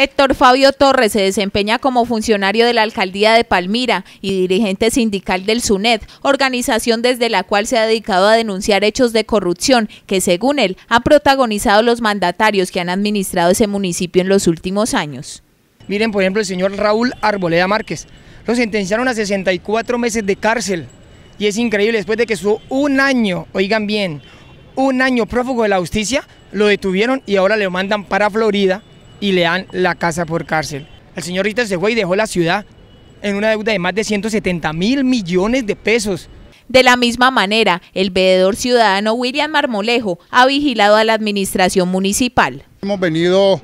Héctor Fabio Torres se desempeña como funcionario de la Alcaldía de Palmira y dirigente sindical del SUNED, organización desde la cual se ha dedicado a denunciar hechos de corrupción que, según él, han protagonizado los mandatarios que han administrado ese municipio en los últimos años. Miren, por ejemplo, el señor Raúl Arboleda Márquez. Lo sentenciaron a 64 meses de cárcel y es increíble, después de que estuvo un año, oigan bien, un año prófugo de la justicia, lo detuvieron y ahora le mandan para Florida y le dan la casa por cárcel. El señor Ritter se fue y dejó la ciudad en una deuda de más de 170 mil millones de pesos. De la misma manera, el veedor ciudadano William Marmolejo ha vigilado a la administración municipal. Hemos venido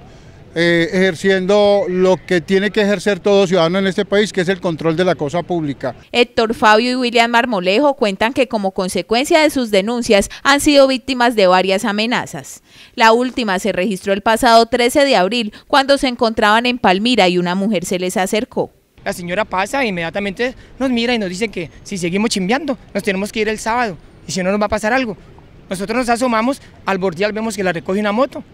eh, ejerciendo lo que tiene que ejercer todo ciudadano en este país, que es el control de la cosa pública. Héctor Fabio y William Marmolejo cuentan que como consecuencia de sus denuncias han sido víctimas de varias amenazas. La última se registró el pasado 13 de abril cuando se encontraban en Palmira y una mujer se les acercó. La señora pasa e inmediatamente nos mira y nos dice que si seguimos chimbeando nos tenemos que ir el sábado y si no nos va a pasar algo. Nosotros nos asomamos, al bordial vemos que la recoge una moto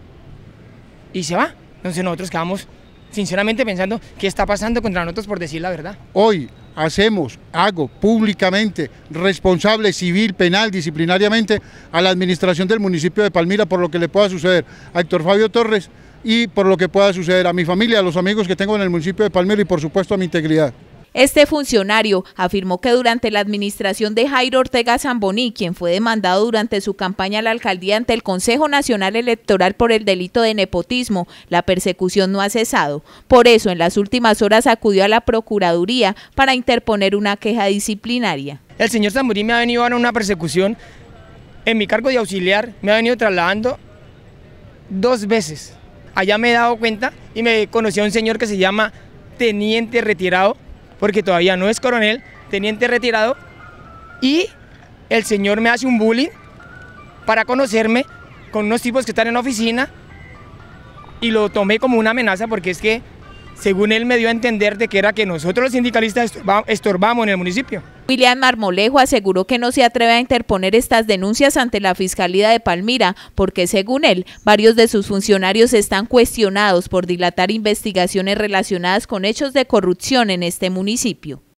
y se va. Entonces nosotros quedamos sinceramente pensando qué está pasando contra nosotros por decir la verdad. Hoy hacemos, hago públicamente, responsable civil, penal, disciplinariamente a la administración del municipio de Palmira por lo que le pueda suceder a Héctor Fabio Torres y por lo que pueda suceder a mi familia, a los amigos que tengo en el municipio de Palmira y por supuesto a mi integridad. Este funcionario afirmó que durante la administración de Jairo Ortega Zamboní, quien fue demandado durante su campaña a la alcaldía ante el Consejo Nacional Electoral por el delito de nepotismo, la persecución no ha cesado. Por eso, en las últimas horas acudió a la Procuraduría para interponer una queja disciplinaria. El señor Zamboní me ha venido a una persecución en mi cargo de auxiliar, me ha venido trasladando dos veces. Allá me he dado cuenta y me conocí a un señor que se llama Teniente Retirado porque todavía no es coronel, teniente retirado, y el señor me hace un bullying para conocerme con unos tipos que están en la oficina y lo tomé como una amenaza porque es que según él me dio a entender de que era que nosotros los sindicalistas estorbamos en el municipio. William Marmolejo aseguró que no se atreve a interponer estas denuncias ante la Fiscalía de Palmira porque, según él, varios de sus funcionarios están cuestionados por dilatar investigaciones relacionadas con hechos de corrupción en este municipio.